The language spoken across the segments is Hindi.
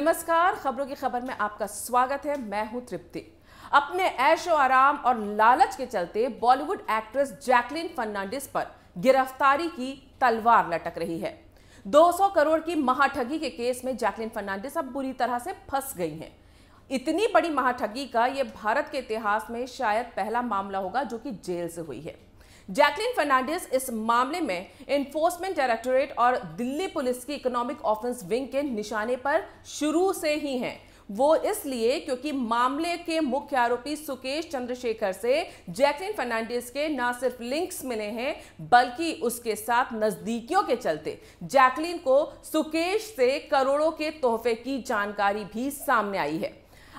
नमस्कार खबरों की खबर में आपका स्वागत है मैं हूं तृप्ति अपने ऐशो आराम और लालच के चलते बॉलीवुड एक्ट्रेस जैकलिन फर्नांडिस पर गिरफ्तारी की तलवार लटक रही है 200 करोड़ की महाठगी के केस में जैकलिन फर्नांडिस अब बुरी तरह से फंस गई हैं इतनी बड़ी महाठगी का ये भारत के इतिहास में शायद पहला मामला होगा जो कि जेल से हुई है जैकलिन फर्नांडिस इस मामले में इन्फोर्समेंट डायरेक्टोरेट और दिल्ली पुलिस की इकोनॉमिक ऑफेंस विंग के निशाने पर शुरू से ही हैं वो इसलिए क्योंकि मामले के मुख्य आरोपी सुकेश चंद्रशेखर से जैकलिन फर्नांडिस के ना सिर्फ लिंक्स मिले हैं बल्कि उसके साथ नज़दीकियों के चलते जैकलिन को सुकेश से करोड़ों के तोहफे की जानकारी भी सामने आई है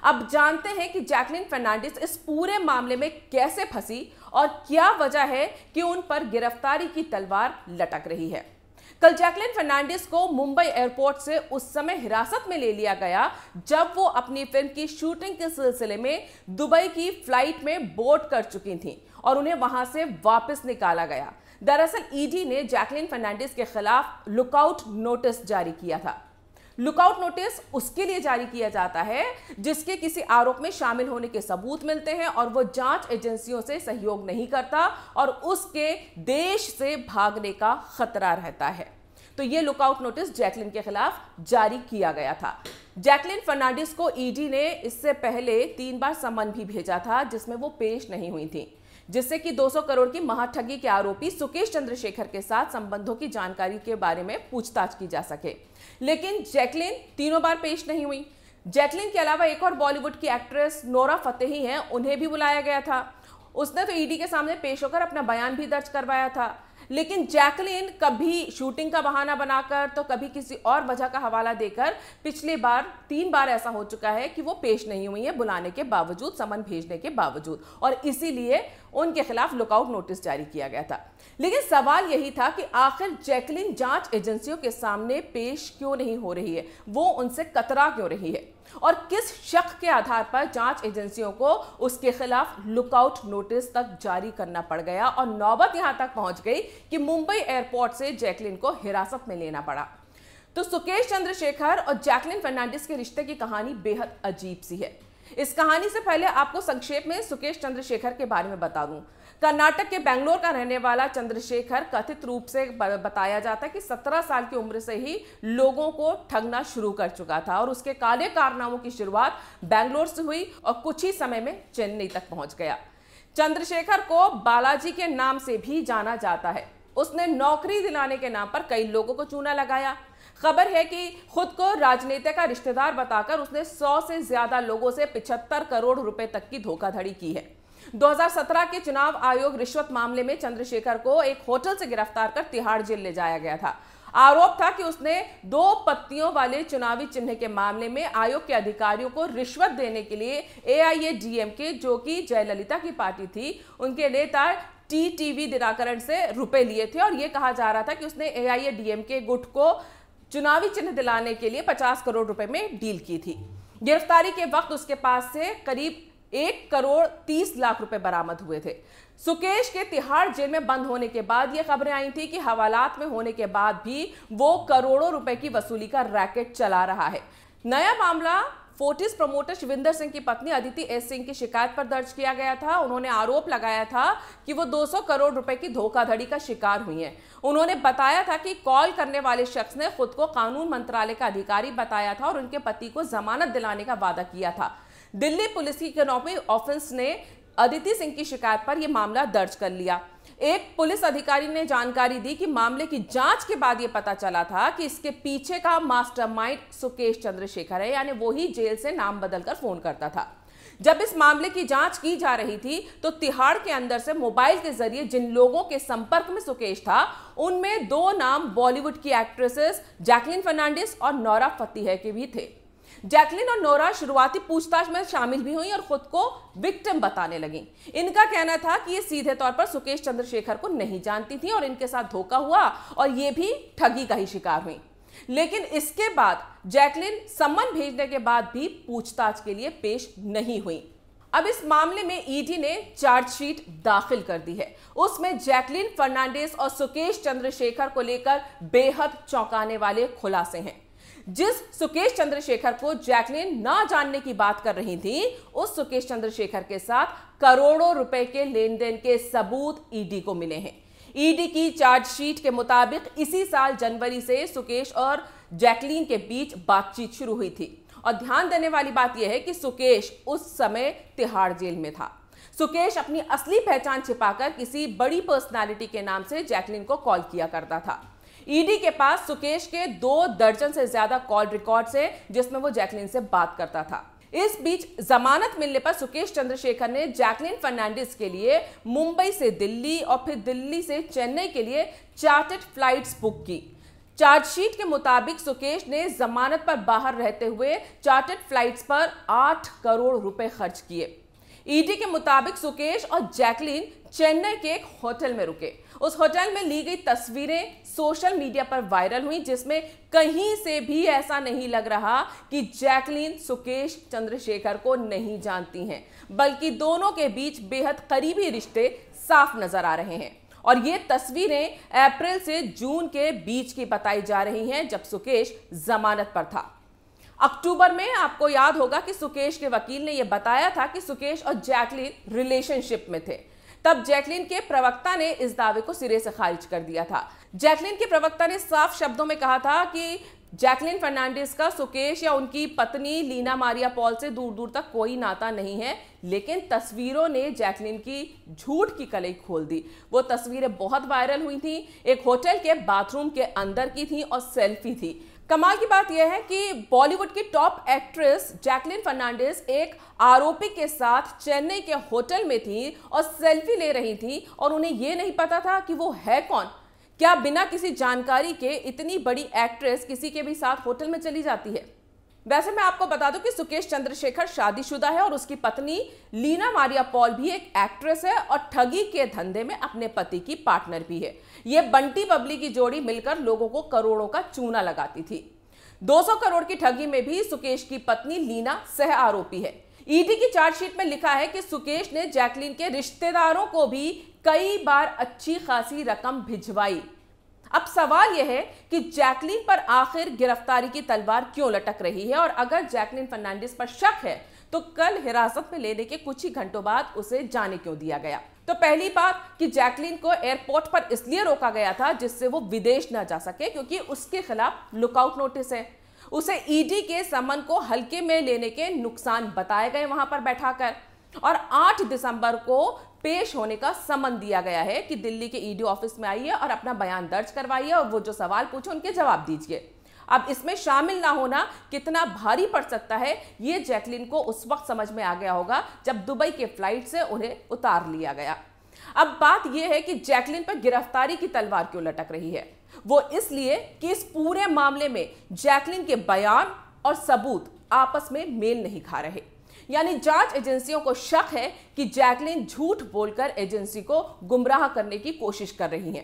अब जानते हैं कि जैकलिन फर्नांडिस इस पूरे मामले में कैसे फंसी और क्या वजह है कि उन पर गिरफ्तारी की तलवार लटक रही है कल जैकलिन फर्नांडिस को मुंबई एयरपोर्ट से उस समय हिरासत में ले लिया गया जब वो अपनी फिल्म की शूटिंग के सिलसिले में दुबई की फ्लाइट में बोर्ड कर चुकी थी और उन्हें वहां से वापस निकाला गया दरअसल ईडी ने जैकलिन फर्नांडिस के खिलाफ लुकआउट नोटिस जारी किया था लुकआउट नोटिस उसके लिए जारी किया जाता है जिसके किसी आरोप में शामिल होने के सबूत मिलते हैं और वह जांच एजेंसियों से सहयोग नहीं करता और उसके देश से भागने का खतरा रहता है तो ये लुकआउट नोटिस जैकलिन के खिलाफ जारी किया गया था जैकलिन फर्नांडिस को ईडी ने इससे पहले तीन बार समन भी भेजा था जिसमें वो पेश नहीं हुई थी जिससे कि 200 करोड़ की महाठगी के आरोपी सुकेश चंद्रशेखर के साथ संबंधों की जानकारी के बारे में पूछताछ की जा सके लेकिन जैकलिन तीनों बार पेश नहीं हुई जैकलिन के अलावा एक और बॉलीवुड की एक्ट्रेस नोरा फतेही हैं उन्हें भी बुलाया गया था उसने तो ईडी e के सामने पेश होकर अपना बयान भी दर्ज करवाया था लेकिन जैकलिन कभी शूटिंग का बहाना बनाकर तो कभी किसी और वजह का हवाला देकर पिछले बार तीन बार ऐसा हो चुका है कि वो पेश नहीं हुई है बुलाने के बावजूद समन भेजने के बावजूद और इसीलिए उनके खिलाफ लुकआउट नोटिस जारी किया गया था लेकिन सवाल यही था कि आखिर जैकलिन जांच एजेंसियों के सामने पेश क्यों नहीं हो रही है वो उनसे कतरा क्यों रही है और किस शक के आधार पर जांच एजेंसियों को उसके खिलाफ लुकआउट नोटिस तक जारी करना पड़ गया और नौबत यहां तक पहुंच गई कि मुंबई एयरपोर्ट से जैकलिन को हिरासत में लेना पड़ा तो सुकेश चंद्रशेखर और जैकलिन फर्नांडिस के रिश्ते की कहानी बेहद अजीब सी है इस कहानी से पहले आपको संक्षेप में सुकेश चंद्रशेखर के बारे में बता दूं कर्नाटक के बेंगलोर का रहने वाला चंद्रशेखर कथित रूप से बताया जाता है कि 17 साल की उम्र से ही लोगों को ठगना शुरू कर चुका था और उसके काले कारनामों की शुरुआत बेंगलोर से हुई और कुछ ही समय में चेन्नई तक पहुंच गया चंद्रशेखर को बालाजी के नाम से भी जाना जाता है उसने नौकरी दिलाने के नाम पर कई लोगों को चूना लगाया खबर है कि खुद को राजनेता का रिश्तेदार बताकर उसने सौ से ज्यादा लोगों से पिछहत्तर करोड़ रुपए तक की धोखाधड़ी की है 2017 के चुनाव आयोग रिश्वत मामले में चंद्रशेखर को एक होटल से गिरफ्तार कर तिहाड़ जेल ले जाया गया था आरोप था कि उसने दो पत्तियों वाले चुनावी चिन्ह के मामले में आयोग के अधिकारियों को रिश्वत देने के लिए एआईए जो कि जयललिता की पार्टी थी उनके नेता टीटीवी दिराकरण से रुपए लिए थे और यह कहा जा रहा था कि उसने एआईए के गुट को चुनावी चिन्ह दिलाने के लिए 50 करोड़ रुपए में डील की थी गिरफ्तारी के वक्त उसके पास से करीब एक करोड़ तीस लाख रुपए बरामद हुए थे सुकेश के तिहाड़ जेल में बंद होने के बाद यह खबरें आई थी कि हवालात में होने के बाद भी वो करोड़ों रुपए की वसूली का रैकेट चला रहा है नया मामला फोर्टिस प्रमोटर शिविंदर सिंह की पत्नी अदिति एस सिंह की शिकायत पर दर्ज किया गया था उन्होंने आरोप लगाया था कि वो 200 करोड़ रुपए की धोखाधड़ी का शिकार हुई हैं उन्होंने बताया था कि कॉल करने वाले शख्स ने खुद को कानून मंत्रालय का अधिकारी बताया था और उनके पति को जमानत दिलाने का वादा किया था दिल्ली पुलिस की इकोनॉमी ऑफिस ने अदिति सिंह की शिकायत पर यह मामला दर्ज कर लिया एक पुलिस अधिकारी ने जानकारी दी कि मामले की जांच के बाद यह पता चला था कि इसके पीछे का मास्टरमाइंड सुकेश चंद्रशेखर है यानी वही जेल से नाम बदलकर फोन करता था जब इस मामले की जांच की जा रही थी तो तिहाड़ के अंदर से मोबाइल के जरिए जिन लोगों के संपर्क में सुकेश था उनमें दो नाम बॉलीवुड की एक्ट्रेसेस जैकलिन फर्नांडिस और नौरा फतेह के भी थे जैकलिन और नोरा शुरुआती पूछताछ में शामिल भी हुई और खुद को विक्टिम बताने लगी इनका कहना था कि ये सीधे तौर पर सुकेश चंद्रशेखर को नहीं जानती थी और इनके साथ धोखा हुआ और ये भी ठगी का ही शिकार हुई लेकिन इसके बाद जैकलिन सम्मन भेजने के बाद भी पूछताछ के लिए पेश नहीं हुई अब इस मामले में ईडी ने चार्जशीट दाखिल कर दी है उसमें जैकलिन फर्नांडिस और सुकेश चंद्रशेखर को लेकर बेहद चौंकाने वाले खुलासे हैं जिस सुकेश चंद्रशेखर को जैकलिन ना जानने की बात कर रही थी उस सुकेश चंद्रशेखर के साथ करोड़ों रुपए के लेन देन के सबूत ईडी e को मिले हैं ईडी e की चार्जशीट के मुताबिक इसी साल जनवरी से सुकेश और जैकलीन के बीच बातचीत शुरू हुई थी और ध्यान देने वाली बात यह है कि सुकेश उस समय तिहाड़ जेल में था सुकेश अपनी असली पहचान छिपाकर किसी बड़ी पर्सनालिटी के नाम से जैकलिन को कॉल किया करता था ईडी के पास सुकेश के दो दर्जन से ज्यादा कॉल रिकॉर्ड है जिसमें वो जैकलिन से बात करता था इस बीच जमानत मिलने पर सुकेश चंद्रशेखर ने जैकलिन फर्नांडिस के लिए मुंबई से दिल्ली और फिर दिल्ली से चेन्नई के लिए चार्टेड फ्लाइट्स बुक की चार्जशीट के मुताबिक सुकेश ने जमानत पर बाहर रहते हुए चार्टेड फ्लाइट्स पर आठ करोड़ रुपए खर्च किए ईडी e के मुताबिक सुकेश और जैकलीन चेन्नई के एक होटल में रुके उस होटल में ली गई तस्वीरें सोशल मीडिया पर वायरल हुई जिसमें कहीं से भी ऐसा नहीं लग रहा कि जैकलीन सुकेश चंद्रशेखर को नहीं जानती हैं बल्कि दोनों के बीच बेहद करीबी रिश्ते साफ नजर आ रहे हैं और ये तस्वीरें अप्रैल से जून के बीच की बताई जा रही हैं जब सुकेश जमानत पर था अक्टूबर में आपको याद होगा कि सुकेश के वकील ने यह बताया था कि सुकेश और जैकलिन रिलेशनशिप में थे तब जैकलिन के प्रवक्ता ने इस दावे को सिरे से खारिज कर दिया था जैकलिन के प्रवक्ता ने साफ शब्दों में कहा था कि जैकलिन फर्नांडिस का सुकेश या उनकी पत्नी लीना मारिया पॉल से दूर दूर तक कोई नाता नहीं है लेकिन तस्वीरों ने जैकलिन की झूठ की कलई खोल दी वो तस्वीरें बहुत वायरल हुई थी एक होटल के बाथरूम के अंदर की थी और सेल्फी थी कमाल की बात यह है कि बॉलीवुड की टॉप एक्ट्रेस जैकलिन फर्नांडिस एक आरोपी के साथ चेन्नई के होटल में थी और सेल्फी ले रही थी और उन्हें यह नहीं पता था कि वो है कौन क्या बिना किसी जानकारी के इतनी बड़ी एक्ट्रेस किसी के भी साथ होटल में चली जाती है वैसे मैं आपको बता दूं कि सुकेश चंद्रशेखर शादीशुदा है और उसकी पत्नी लीना मारिया पॉल भी एक एक्ट्रेस है और ठगी के धंधे में अपने पति की पार्टनर भी है ये बंटी बबली की जोड़ी मिलकर लोगों को करोड़ों का चूना लगाती थी 200 करोड़ की ठगी में भी सुकेश की पत्नी लीना सह आरोपी है ईडी की चार्जशीट में लिखा है कि सुकेश ने जैकलीन के रिश्तेदारों को भी कई बार अच्छी खासी रकम भिजवाई अब सवाल यह है कि जैकलिन पर आखिर गिरफ्तारी की तलवार क्यों लटक रही है और अगर जैकलिन फर्नांडिस पर शक है तो कल हिरासत में लेने के कुछ ही घंटों बाद उसे जाने क्यों दिया गया तो पहली बात कि जैकलिन को एयरपोर्ट पर इसलिए रोका गया था जिससे वो विदेश ना जा सके क्योंकि उसके खिलाफ लुकआउट नोटिस है उसे ईडी के समन को हल्के में लेने के नुकसान बताए गए वहां पर बैठाकर और 8 दिसंबर को पेश होने का समन दिया गया है कि दिल्ली के ईडी ऑफिस में आइए और अपना बयान दर्ज करवाइए और वो जो सवाल पूछे उनके जवाब दीजिए अब इसमें शामिल ना होना कितना भारी पड़ सकता है ये जैकलिन को उस वक्त समझ में आ गया होगा जब दुबई के फ्लाइट से उन्हें उतार लिया गया अब बात यह है कि जैकलिन पर गिरफ्तारी की तलवार क्यों लटक रही है वो इसलिए कि इस पूरे मामले में जैकलिन के बयान और सबूत आपस में मेल नहीं खा रहे यानी जांच एजेंसियों को शक है कि जैकलिन झूठ बोलकर एजेंसी को गुमराह करने की कोशिश कर रही हैं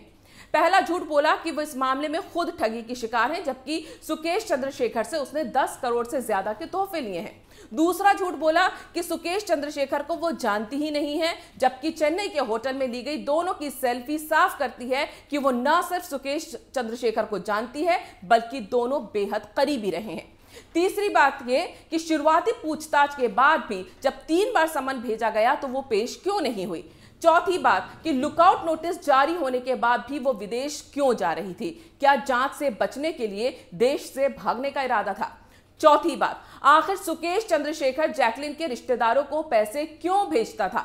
पहला झूठ बोला कि वो इस मामले में खुद ठगी की शिकार है जबकि सुकेश चंद्रशेखर से उसने 10 करोड़ से ज्यादा के तोहफे लिए हैं दूसरा झूठ बोला कि सुकेश चंद्रशेखर को वो जानती ही नहीं है जबकि चेन्नई के होटल में ली गई दोनों की सेल्फी साफ करती है कि वो न सिर्फ सुकेश चंद्रशेखर को जानती है बल्कि दोनों बेहद करीबी रहे हैं तीसरी बात ये कि शुरुआती पूछताछ के बाद भी जब तीन बार समन भेजा गया तो वो पेश क्यों नहीं हुई चौथी बात कि लुकआउट नोटिस जारी होने के बाद भी वो विदेश क्यों जा रही थी क्या जांच से बचने के लिए देश से भागने का इरादा था चौथी बात आखिर सुकेश चंद्रशेखर जैकलिन के रिश्तेदारों को पैसे क्यों भेजता था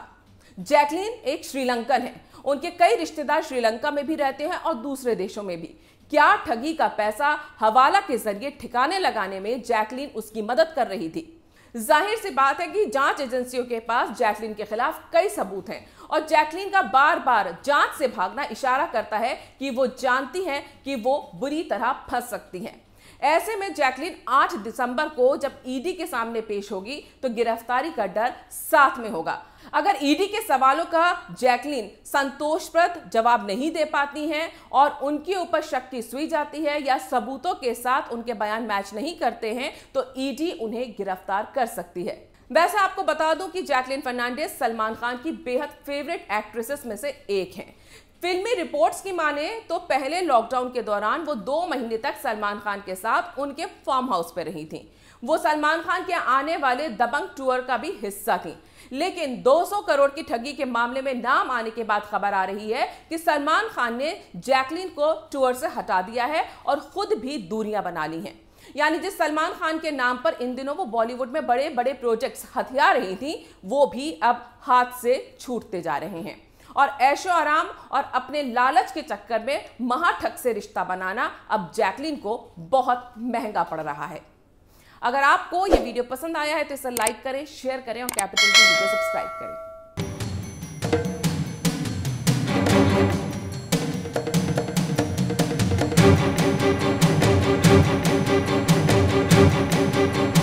जैकलिन एक श्रीलंकन है उनके कई रिश्तेदार श्रीलंका में भी रहते हैं और दूसरे देशों में भी क्या ठगी का पैसा हवाला के जरिए ठिकाने लगाने में जैकलीन उसकी मदद कर रही थी जाहिर सी बात है कि जांच एजेंसियों के पास जैकलीन के खिलाफ कई सबूत हैं और जैकलीन का बार बार जांच से भागना इशारा करता है कि वो जानती हैं कि वो बुरी तरह फंस सकती हैं ऐसे में जैकलिन 8 दिसंबर को जब ईडी के सामने पेश होगी तो गिरफ्तारी का डर साथ में होगा अगर ईडी के सवालों का जैकलिन संतोषप्रद जवाब नहीं दे पाती हैं और उनके ऊपर शक्ति सुई जाती है या सबूतों के साथ उनके बयान मैच नहीं करते हैं तो ईडी उन्हें गिरफ्तार कर सकती है वैसे आपको बता दूं कि जैकलिन फर्नांडिस सलमान खान की बेहद फेवरेट एक्ट्रेसेस में से एक हैं फिल्मी रिपोर्ट्स की माने तो पहले लॉकडाउन के दौरान वो दो महीने तक सलमान खान के साथ उनके फार्म हाउस पर रही थी वो सलमान खान के आने वाले दबंग टूर का भी हिस्सा थी लेकिन 200 करोड़ की ठगी के मामले में नाम आने के बाद खबर आ रही है कि सलमान खान ने जैकलिन को टूर से हटा दिया है और खुद भी दूरियां बना ली हैं यानी जिस सलमान खान के नाम पर इन दिनों वो बॉलीवुड में बड़े बड़े प्रोजेक्ट्स हथिया रही थी वो भी अब हाथ से छूटते जा रहे हैं और ऐशो आराम और अपने लालच के चक्कर में महाठग से रिश्ता बनाना अब जैकलिन को बहुत महंगा पड़ रहा है अगर आपको ये वीडियो पसंद आया है तो इसे लाइक करें शेयर करें और कैपिटल की वीडियो सब्सक्राइब करें